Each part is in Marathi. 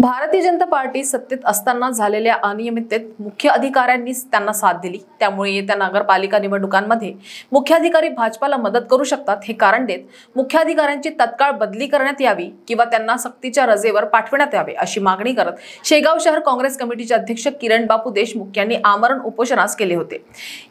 भारतीय जनता पार्टी सत्तेत असताना झालेल्या अनियमिततेत मुख्य अधिकाऱ्यांनी त्यांना साथ दिली त्यामुळे येत्या नगरपालिका निवडणुकांमध्ये मुख्याधिकारी भाजपाला मदत करू शकतात हे कारण देत मुख्याधिकाऱ्यांची तत्काळ बदली करण्यात यावी किंवा त्यांना सक्तीच्या रजेवर पाठविण्यात यावे अशी मागणी करत शेगाव शहर काँग्रेस कमिटीचे अध्यक्ष किरण बापू देशमुख यांनी आमरण उपोषणास केले होते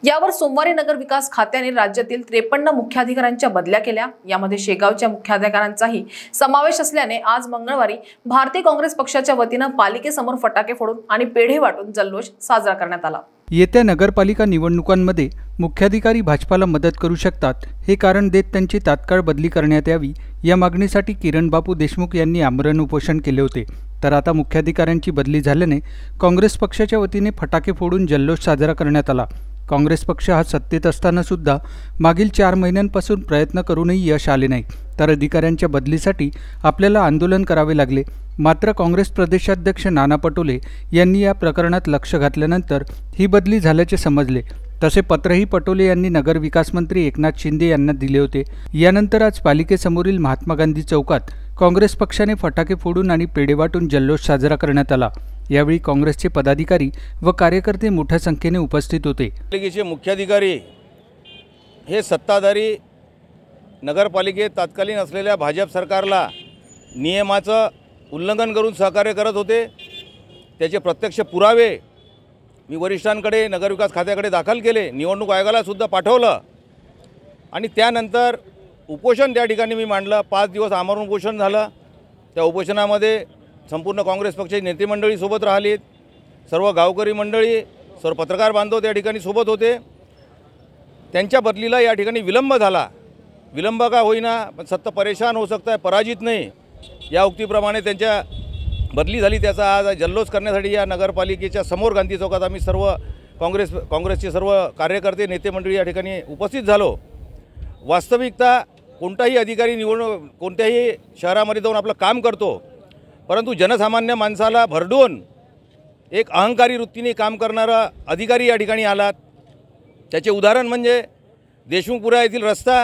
यावर सोमवारी नगर विकास खात्याने राज्यातील त्रेपन्न मुख्याधिकाऱ्यांच्या बदल्या केल्या यामध्ये शेगावच्या मुख्याधिकाऱ्यांचाही समावेश असल्याने आज मंगळवारी भारतीय काँग्रेस पक्ष पक्षाच्या वतीनं पालिकेसमोर फटाके फोडून आणि पेढे वाटून जल्लोष साजरा करण्यात आला येत्या नगरपालिका निवडणुकांमध्ये मुख्याधिकारी भाजपाला मदत करू शकतात हे कारण देत त्यांची तात्काळ बदली करण्यात यावी या मागणीसाठी किरण बापू देशमुख यांनी आमरण उपोषण केले होते तर आता मुख्याधिकाऱ्यांची बदली झाल्याने काँग्रेस पक्षाच्या वतीने फटाके फोडून जल्लोष साजरा करण्यात आला काँग्रेस पक्ष हा सत्तेत असताना सुद्धा मागील चार महिन्यांपासून प्रयत्न करूनही यश आले नाही तर अधिकाऱ्यांच्या बदलीसाठी आपल्याला आंदोलन करावे लागले मात्र काँग्रेस प्रदेशाध्यक्ष नाना पटोले यांनी या प्रकरणात लक्ष घातल्यानंतर ही बदली झाल्याचे समजले तसे पत्रही पटोले यांनी नगरविकास मंत्री एकनाथ शिंदे यांना दिले होते यानंतर आज पालिकेसमोरील महात्मा गांधी चौकात काँग्रेस पक्षाने फटाके फोडून आणि पेढे वाटून जल्लोष साजरा करण्यात आला यावेळी काँग्रेसचे पदाधिकारी व कार्यकर्ते मोठ्या संख्येने उपस्थित होते पालिकेचे मुख्याधिकारी हे सत्ताधारी नगरपालिकेत तत्कालीन असलेल्या भाजप सरकारला नियमाचं उल्लंघन करून सहकार्य करत होते त्याचे प्रत्यक्ष पुरावे मी वरिष्ठांकडे नगरविकास खात्याकडे दाखल केले निवडणूक आयोगालासुद्धा पाठवलं आणि त्यानंतर उपोषण त्या ठिकाणी मी मांडलं पाच दिवस आमरण उपोषण झालं त्या उपोषणामध्ये संपूर्ण काँग्रेस पक्ष नेतेमंडळी सोबत राहिली सर्व गावकरी मंडळी सर्व पत्रकार बांधव त्या ठिकाणी सोबत होते त्यांच्या बदलीला या ठिकाणी विलंब झाला विलंब का होईना पण सत्त परेशान होऊ शकतं आहे पराजित नाही या उक्तीप्रमाणे त्यांच्या बदली झाली त्याचा आज जल्लोष करण्यासाठी या नगरपालिकेच्या समोर गांधी चौकात आम्ही सर्व काँग्रेस काँग्रेसचे सर्व कार्यकर्ते नेते मंडळी या ठिकाणी उपस्थित झालो वास्तविकता कोणताही अधिकारी निवडणूक कोणत्याही शहरामध्ये जाऊन आपलं काम करतो परंतु जनसामान्य माणसाला भरडून एक अहंकारी वृत्तीने काम करणारा अधिकारी या ठिकाणी आलात त्याचे उदाहरण म्हणजे देशमुखपुरा येथील रस्ता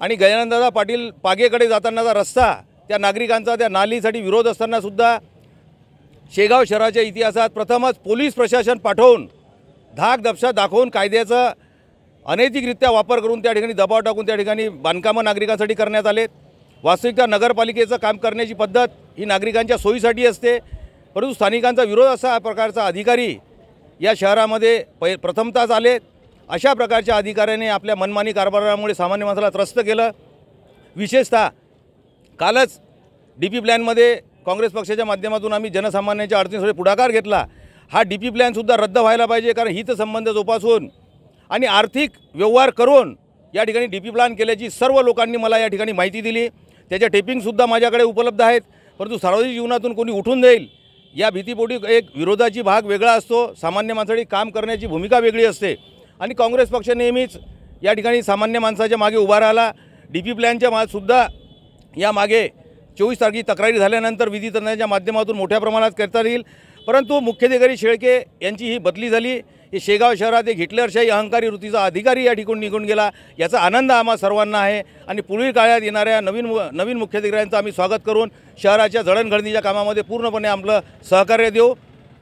आणि गजानंददा पाटील पागेकडे जातानाचा रस्ता त्या नागरिकांचा त्या नालीसाठी विरोध असतानासुद्धा शेगाव शहराच्या इतिहासात प्रथमच पोलीस प्रशासन पाठवून धाक दपशा दाखवून कायद्याचा अनैतिकरित्या वापर करून त्या ठिकाणी दबाव टाकून त्या ठिकाणी बांधकामं नागरिकांसाठी करण्यात आले वास्तविकता नगरपालिकेचं काम करण्याची पद्धत ही नागरिकांच्या सोयीसाठी असते परंतु स्थानिकांचा विरोध असा प्रकारचा अधिकारी या शहरामध्ये पै प्रथमताच आले अशा प्रकारच्या अधिकाऱ्याने आपल्या मनमानी कारभारामुळे सामान्य माणसाला त्रस्त केलं विशेषतः कालच डी पी प्लॅनमध्ये काँग्रेस पक्षाच्या माध्यमातून आम्ही जनसामान्यांच्या अडचणीसाठी पुढाकार घेतला हा डी पी प्लॅनसुद्धा रद्द व्हायला पाहिजे कारण हितसंबंध जोपासून आणि आर्थिक व्यवहार करून या ठिकाणी डी पी प्लॅन केल्याची सर्व लोकांनी मला या ठिकाणी माहिती दिली त्याच्या टेपिंगसुद्धा माझ्याकडे उपलब्ध आहेत परंतु सार्वजनिक जीवनातून कोणी उठून जाईल या भीतीपोटी एक विरोधाची भाग वेगळा असतो सामान्य माणसाची काम करण्याची भूमिका वेगळी असते आणि काँग्रेस पक्ष नेहमीच या ठिकाणी सामान्य माणसाच्या मागे उभा राहिला डी पी प्लॅनच्या मा सुद्धा या मागे चोवीस तारखेची तक्रारी झाल्यानंतर विधी तज्ञांच्या माध्यमातून मोठ्या प्रमाणात करता येईल परंतु मुख्याधिकारी शेळके यांची ही बदली झाली हे शेगाव शहरात एक हिटलरशाही अहंकारी वृत्तीचा अधिकारी या ठिकाणी निघून गेला याचा आनंद आम्हा सर्वांना आहे आणि पुढील काळात येणाऱ्या नवीन नवीन मुख्याधिकाऱ्यांचं आम्ही स्वागत करून शहराच्या जडणघडणीच्या कामामध्ये पूर्णपणे आपलं सहकार्य देऊ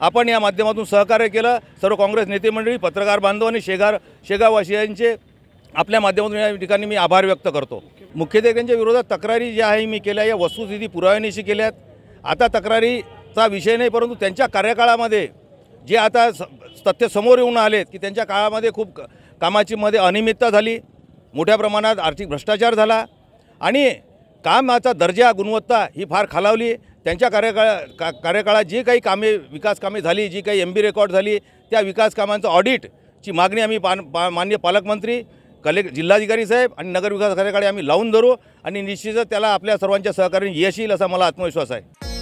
आपण या माध्यमातून सहकार्य केलं सर्व काँग्रेस नेते मंडळी पत्रकार बांधव आणि शेगार शेगाववासियांचे आपल्या माध्यमातून या ठिकाणी मी आभार व्यक्त करतो मुख्याधिकाऱ्यांच्या विरोधात तक्रारी ज्या आहे मी केल्या या वस्तुस्थिती पुराव्यानिशी केल्यात आता तक्रारीचा विषय नाही परंतु त्यांच्या कार्यकाळामध्ये जे आता तथ्य समोर येऊन आलेत की त्यांच्या काळामध्ये खूप कामाची मध्ये अनियमितता झाली मोठ्या प्रमाणात आर्थिक भ्रष्टाचार झाला आणि कामाचा दर्जा गुणवत्ता ही फार खालावली त्यांच्या कार्यकाळा का कार्यकाळात जी काही कामे विकास कामे झाली जी काही एम बी रेकॉर्ड झाली त्या विकास कामांचं ऑडिटची मागणी आम्ही पान पा मान्य पालकमंत्री कले जिल्हाधिकारी साहेब आणि नगरविकास कार्यकाळी आम्ही लावून धरू आणि निश्चितच त्याला आपल्या सर्वांच्या सहकार्याने यश येईल असा मला आत्मविश्वास आहे